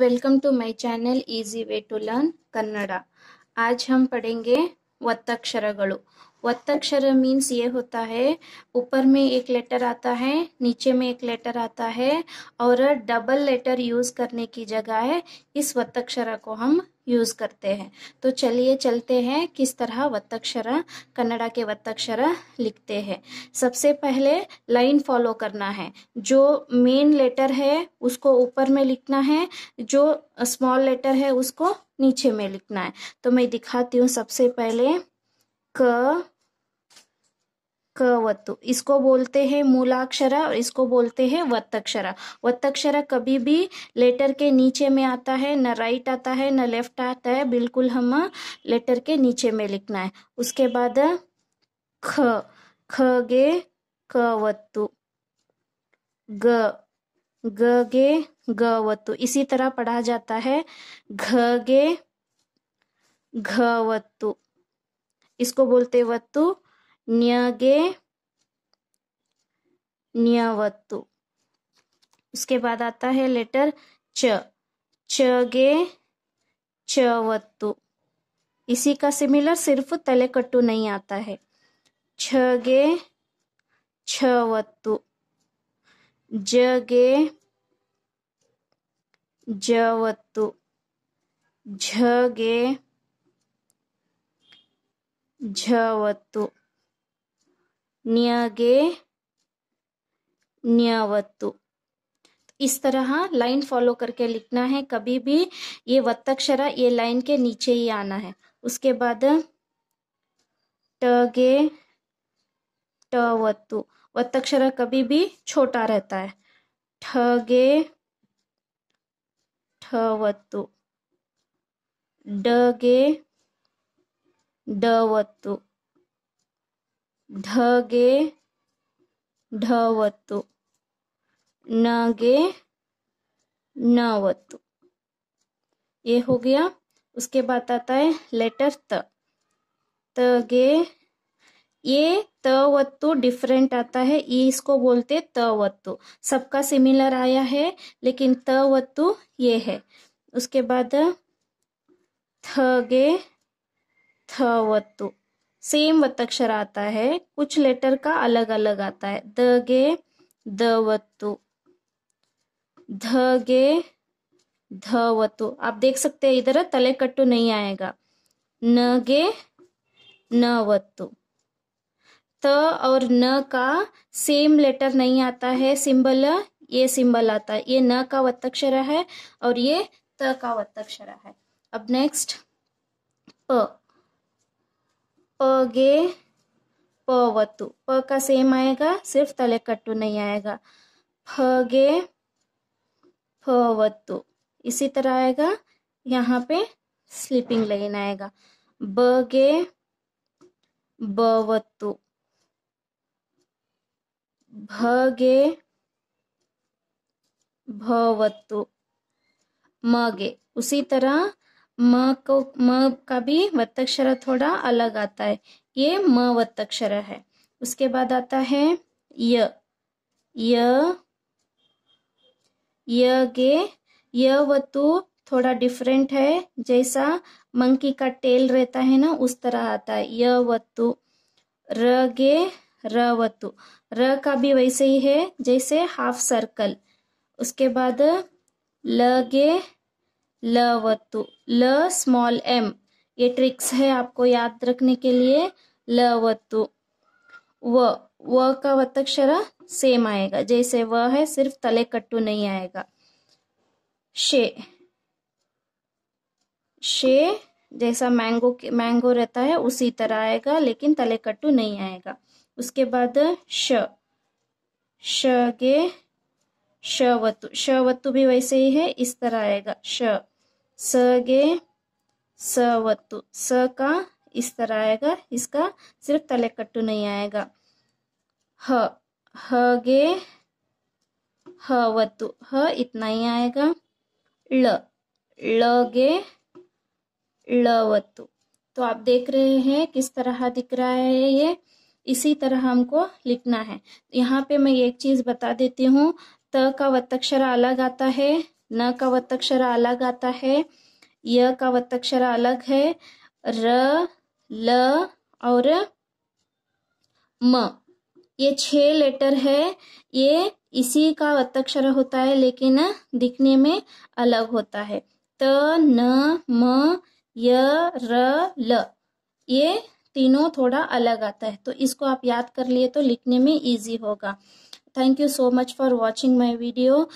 welcome to my channel easy way to learn Kannada आज हम पढ़ेंगे वत्ताक्षर वत्ताक्षर मीन्स ये होता है ऊपर में एक लेटर आता है नीचे में एक लेटर आता है और डबल लेटर यूज करने की जगह है इस वत्ताक्षर को हम यूज़ करते हैं तो चलिए चलते हैं किस तरह वत्तक्षरा कन्नड़ा के वत्तक्षरा लिखते हैं सबसे पहले लाइन फॉलो करना है जो मेन लेटर है उसको ऊपर में लिखना है जो स्मॉल लेटर है उसको नीचे में लिखना है तो मैं दिखाती हूँ सबसे पहले क कवत्तु इसको बोलते हैं मूलाक्षरा और इसको बोलते हैं वत्तक्षरा वत्तक्षरा कभी भी लेटर के नीचे में आता है न राइट आता है न लेफ्ट आता है बिल्कुल हम लेटर के नीचे में लिखना है उसके बाद ख खगे कवत्तु ग ग गे गवत्तु इसी तरह पढ़ा जाता है घ गे घवत्तु इसको बोलते वत्तु न्यगे न्यवत्तु उसके बाद आता है लेटर च चगे चवत्तु इसी का सिमिलर सिर्फ तले कट्टु नहीं आता है छगे छवत्तु जगे जवत्तु झगे झवत्तु न्यागे न्यावत्तु इस तरह लाइन फॉलो करके लिखना है कभी भी ये वत्तक्षरा ये लाइन के नीचे ही आना है उसके बाद टगे टवत्तु वत्तक्षरा कभी भी छोटा रहता है ठगे ठवत्तु डगे डवत्तु ढगे ढवत नगे नवत ये हो गया उसके बाद आता है लेटर त तगे ये तवत्तु डिफरेंट आता है ये इसको बोलते तवत्तु सबका सिमिलर आया है लेकिन तवत्तु ये है उसके बाद थगे थवत्तु सेम वतक्षर आता है कुछ लेटर का अलग अलग आता है द गे द वत्तु ध गे ध वतु आप देख सकते हैं इधर तले कट्टू नहीं आएगा न गे न वत्तु त और न का सेम लेटर नहीं आता है सिंबल ये सिंबल आता है ये न का वत्तक्षर है और ये त का वत्तक्षर है अब नेक्स्ट प पगे पवतु प का सेम आएगा सिर्फ तले कट्टू नहीं आएगा फगे फवतु इसी तरह आएगा यहाँ पे स्लीपिंग लाइन आएगा बगे बवतु भगे भवतु मगे उसी तरह म को म का भी वत्तक्षर थोड़ा अलग आता है ये म वत्तक्षर है उसके बाद आता है य य य गे य वतु थोड़ा डिफरेंट है जैसा मंकी का टेल रहता है ना उस तरह आता है य वतु र गे र वतु र का भी वैसे ही है जैसे हाफ सर्कल उसके बाद ल गे ल ल स्मॉल एम ये ट्रिक्स है आपको याद रखने के लिए ल व व का वतक्षरा सेम आएगा जैसे व है सिर्फ तले कट्टू नहीं आएगा शे शे जैसा मैंगो मैंगो रहता है उसी तरह आएगा लेकिन तले कट्टू नहीं आएगा उसके बाद श श के शवतु शवतु भी वैसे ही है इस तरह आएगा श स गे स का इस तरह आएगा इसका सिर्फ तले कट्टु नहीं आएगा ह ह गे ह इतना ही आएगा ल ल वत्तु तो आप देख रहे हैं किस तरह दिख रहा है ये इसी तरह हमको लिखना है यहाँ पे मैं एक चीज़ बता देती हूँ त का वत्तक्षर अलग आता है न का वत्ताक्षर अलग आता है य का वत्ताक्षर अलग है र ल और म ये छह लेटर है ये इसी का वत्ताक्षर होता है लेकिन दिखने में अलग होता है त न म य र ल ये तीनों थोड़ा अलग आता है तो इसको आप याद कर लिए तो लिखने में इजी होगा thank you so much for watching my video